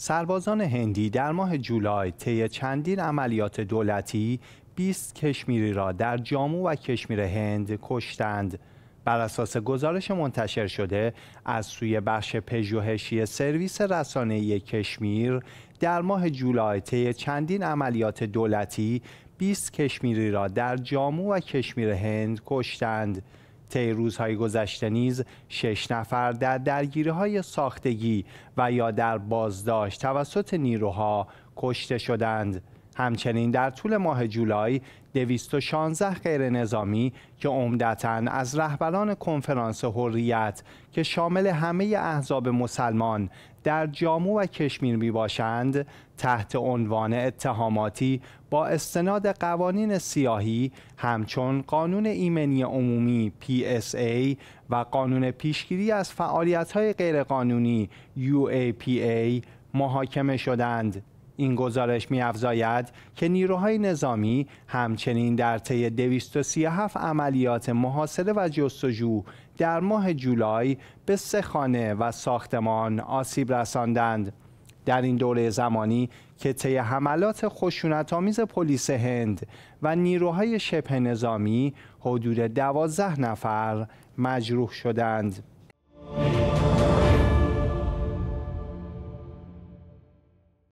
سربازان هندی در ماه جولای طی چندین عملیات دولتی 20 کشمیری را در جامو و کشمیر هند کشتند. بر اساس گزارش منتشر شده از سوی بخش پژوهشی سرویس رسانه‌ای کشمیر در ماه جولای طی چندین عملیات دولتی 20 کشمیری را در جامو و کشمیر هند کشتند. طی روزهای گذشته نیز شش نفر در درگیری های ساختگی و یا در بازداشت توسط نیروها کشته شدند همچنین در طول ماه جولای 216 غیر نظامی که عمدتا از رهبران کنفرانس حریت که شامل همه احزاب مسلمان در جامو و کشمیر می باشند تحت عنوان اتهاماتی با استناد قوانین سیاهی همچون قانون ایمنی عمومی PSA و قانون پیشگیری از فعالیت‌های غیرقانونی UAPA محاکمه شدند. این گزارش میافزاید که نیروهای نظامی همچنین در طی 237 عملیات محاصره و جستجو در ماه جولای به سه خانه و ساختمان آسیب رساندند. در این دوره زمانی که طی حملات آمیز پلیس هند و نیروهای شبه نظامی حدود دوازده نفر مجروح شدند.